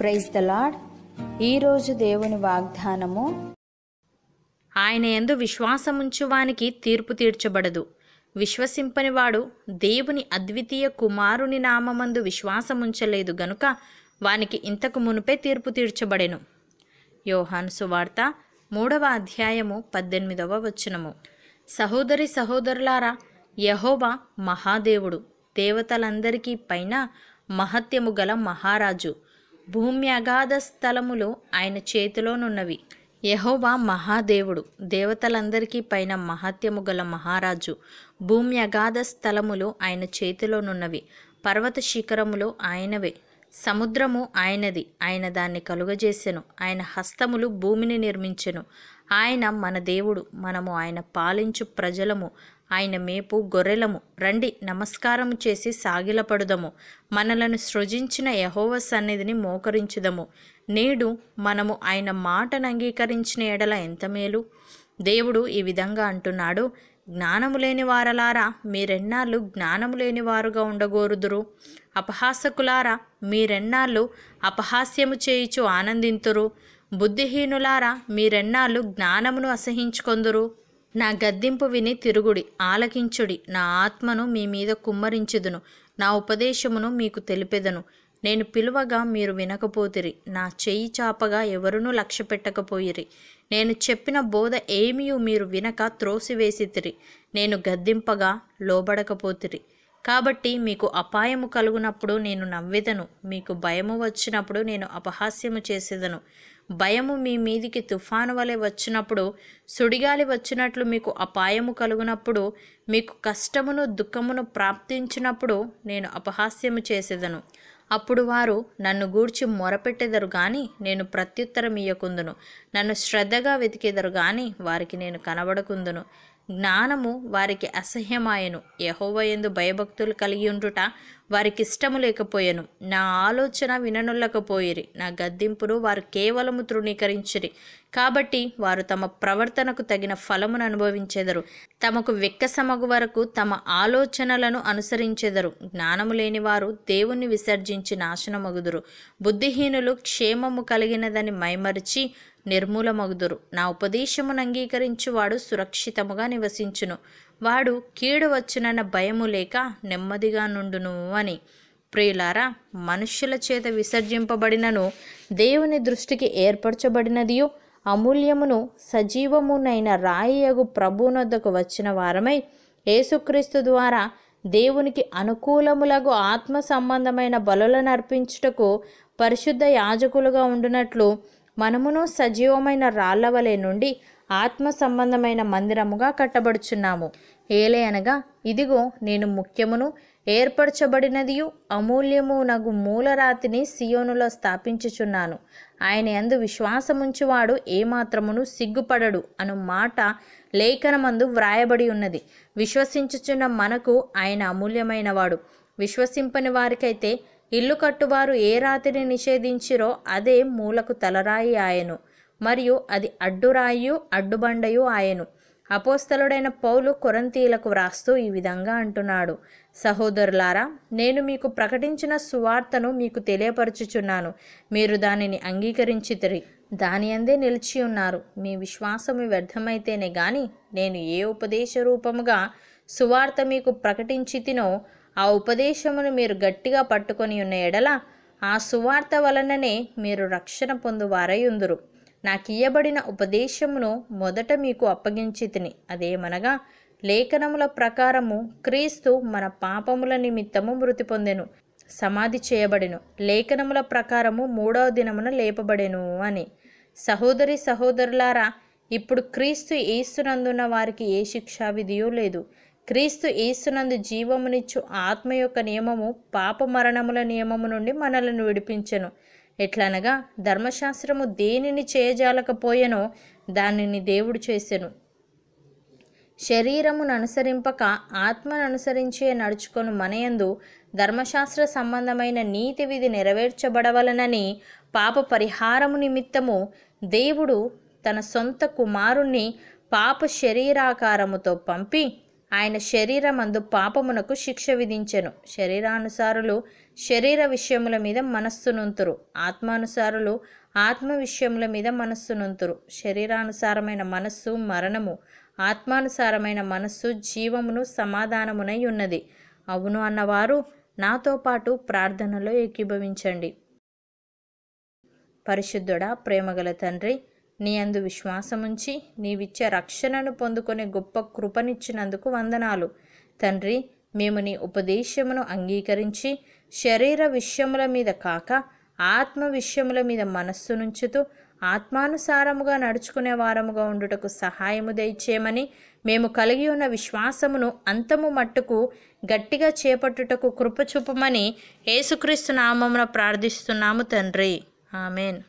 praise the lord ఈరోజు దేవుని వాగ్దానము ఆయన ఎందు విశ్వాసముంచువానికి తీర్పు తీర్చబడదు విశ్వసింపనివాడు దేవుని అద్వితీయ కుమారుని నామందు విశ్వాసముంచలేదు గనుక వానికి ఇంతకు మునుపే తీర్పు తీర్చబడెను యోహాను సువార్త మూడవ అధ్యాయము పద్దెనిమిదవ వచనము సహోదరి సహోదరులారా యహోవా మహాదేవుడు దేవతలందరికీ పైన మహత్యము గల మహారాజు భూమి అగాధ స్థలములు ఆయన చేతిలోనున్నవి యహోవా మహాదేవుడు దేవతలందరికీ పైన మహాత్యము గల మహారాజు భూమి అగాధ స్థలములు ఆయన చేతిలోనున్నవి పర్వత శిఖరములు ఆయనవే సముద్రము ఆయనది ఆయన దాన్ని కలుగజేసెను ఆయన హస్తములు భూమిని నిర్మించెను ఆయన మన దేవుడు మనము ఆయన పాలించు ప్రజలము ఆయన మేపు గొర్రెలము రండి నమస్కారము చేసి సాగిలపడుదము మనలను సృజించిన యహోవ సన్నిధిని మోకరించుదము నేడు మనము ఆయన మాటను అంగీకరించిన ఎడల ఎంత మేలు దేవుడు ఈ విధంగా అంటున్నాడు జ్ఞానము లేని వారలారా మీరెన్నాళ్ళు జ్ఞానము లేని వారుగా ఉండగోరుదురు అపహాసకులారా మీరెన్నాళ్ళు అపహాస్యము చేయుచు ఆనందింతురు బుద్ధిహీనులారా మీరెన్నాళ్ళు జ్ఞానమును అసహించుకొందురు నా గద్దింపు విని తిరుగుడి ఆలకించుడి నా ఆత్మను మీ మీద కుమ్మరించుదును నా ఉపదేశమును మీకు తెలిపెదను నేను పిలువగా మీరు వినకపోతిరి నా చెయ్యి చాపగా ఎవరునూ లక్ష్య పెట్టకపోయిరి నేను చెప్పిన బోధ ఏమియూ మీరు వినక త్రోసివేసితిరి నేను గద్దింపగా లోబడకపోతిరి కాబట్టి మీకు అపాయము కలుగునప్పుడు నేను నవ్వెదను మీకు భయము వచ్చినప్పుడు నేను అపహాస్యము చేసేదను భయము మీ మీదికి తుఫాను వలె వచ్చినప్పుడు సుడిగాలి వచ్చినట్లు మీకు అపాయము కలుగునప్పుడు మీకు కష్టమును దుఃఖమును ప్రాప్తించినప్పుడు నేను అపహాస్యము చేసేదను అప్పుడు వారు నన్ను గూడ్చి మొరపెట్టెదరు కానీ నేను ప్రత్యుత్తరం ఇయ్యకుందును నన్ను శ్రద్ధగా వెతికేదరు కానీ వారికి నేను కనబడకుందును జ్ఞానము వారికి అసహ్యమాయను యహోవయందు భయభక్తులు కలిగి ఉండుట వారికి ఇష్టము లేకపోయాను నా ఆలోచన విననుల్లకపోయిరి నా గద్దింపును వారు కేవలము తృణీకరించిరి కాబట్టి వారు తమ ప్రవర్తనకు తగిన ఫలమును అనుభవించెదరు తమకు వెక్కసమగు వరకు తమ ఆలోచనలను అనుసరించెదరు జ్ఞానము లేని వారు దేవుణ్ణి విసర్జించి నాశనమగుదురు బుద్ధిహీనులు క్షేమము కలిగినదని మైమరిచి నిర్మూలమగుదురు నా ఉపదేశమును అంగీకరించువాడు సురక్షితముగా నివసించును వాడు కీడు వచ్చునన్న భయము లేక నెమ్మదిగా నుండును అని ప్రియులారా మనుష్యుల చేత విసర్జింపబడినను దేవుని దృష్టికి ఏర్పరచబడినదియు అమూల్యమును సజీవమునైన రాయగు ప్రభునొద్దకు వచ్చిన వారమై యేసుక్రీస్తు ద్వారా దేవునికి అనుకూలములకు ఆత్మ సంబంధమైన బలులను అర్పించుటకు పరిశుద్ధ యాజకులుగా ఉండునట్లు మనమును సజీవమైన రాళ్లవలే నుండి ఆత్మ సంబంధమైన మందిరముగా కట్టబడుచున్నాము ఏలే అనగా ఇదిగో నేను ముఖ్యమును ఏర్పరచబడినదియు నగు మూలరాతిని సియోనులో స్థాపించుచున్నాను ఆయన ఎందు విశ్వాసముంచువాడు ఏమాత్రమును సిగ్గుపడడు అను మాట లేఖనమందు వ్రాయబడి ఉన్నది విశ్వసించుచున్న మనకు ఆయన అమూల్యమైనవాడు విశ్వసింపని వారికైతే ఇల్లు కట్టువారు ఏ రాతిని నిషేధించిరో అదే మూలకు తలరాయి ఆయను మరియు అది అడ్డురాయు అడ్డుబండయు ఆయను అపోస్తలుడైన పౌలు కొరంతీలకు వ్రాస్తూ ఈ విధంగా అంటున్నాడు సహోదరులారా నేను మీకు ప్రకటించిన సువార్తను మీకు తెలియపరచుచున్నాను మీరు దానిని అంగీకరించితిరి దాని అందే నిలిచి ఉన్నారు మీ విశ్వాసము వ్యర్థమైతేనే గాని నేను ఏ ఉపదేశ రూపముగా సువార్త మీకు ప్రకటించితినో ఆ ఉపదేశమును మీరు గట్టిగా పట్టుకొని ఉన్న ఎడల ఆ సువార్త వలననే మీరు రక్షణ పొందువారయుందురు నాకు ఇయ్యబడిన ఉపదేశమును మొదట మీకు అప్పగించి తిని అదేమనగా లేఖనముల ప్రకారము క్రీస్తు మన పాపముల నిమిత్తము మృతి పొందెను సమాధి చేయబడెను లేఖనముల ప్రకారము మూడవ దినమున లేపబడెను అని సహోదరి సహోదరులారా ఇప్పుడు క్రీస్తు ఏస్తునందున్న వారికి ఏ శిక్షా విధియూ లేదు క్రీస్తు ఈస్తునందు జీవమునిచ్చు ఆత్మ యొక్క నియమము పాప మరణముల నియమము నుండి మనలను విడిపించెను ఎట్లనగా ధర్మశాస్త్రము దేనిని చేయజాలకపోయెనో దానిని దేవుడు చేసెను శరీరమును అనుసరింపక ఆత్మను అనుసరించే నడుచుకొని మనయందు ధర్మశాస్త్ర సంబంధమైన నీతి విధి నెరవేర్చబడవలనని పాప పరిహారము నిమిత్తము దేవుడు తన సొంత కుమారుణ్ణి పాప శరీరాకారముతో పంపి ఆయన శరీరమందు పాపమునకు శిక్ష విధించెను శరీరానుసారులు శరీర విషయముల మీద మనస్సునుంతురు ఆత్మానుసారులు ఆత్మ విషయముల మీద మనస్సునుంతురు శరీరానుసారమైన మనస్సు మరణము ఆత్మానుసారమైన మనస్సు జీవమును సమాధానమునై ఉన్నది అవును అన్నవారు నాతో పాటు ప్రార్థనలో ఏకీభవించండి పరిశుద్ధుడా ప్రేమగల తండ్రి నీ అందు విశ్వాసముంచి నీవిచ్చే రక్షణను పొందుకునే గొప్ప కృపనిచ్చినందుకు వందనాలు తండ్రి మేము నీ ఉపదేశమును అంగీకరించి శరీర విషయముల మీద కాక ఆత్మ విషయముల మీద మనస్సునుంచుతూ ఆత్మానుసారముగా నడుచుకునే వారముగా ఉండుటకు సహాయము దయచేయమని మేము కలిగి ఉన్న విశ్వాసమును అంతము మట్టుకు గట్టిగా చేపట్టుటకు కృపచూపమని యేసుక్రీస్తు నామమున ప్రార్థిస్తున్నాము తండ్రి ఆమెన్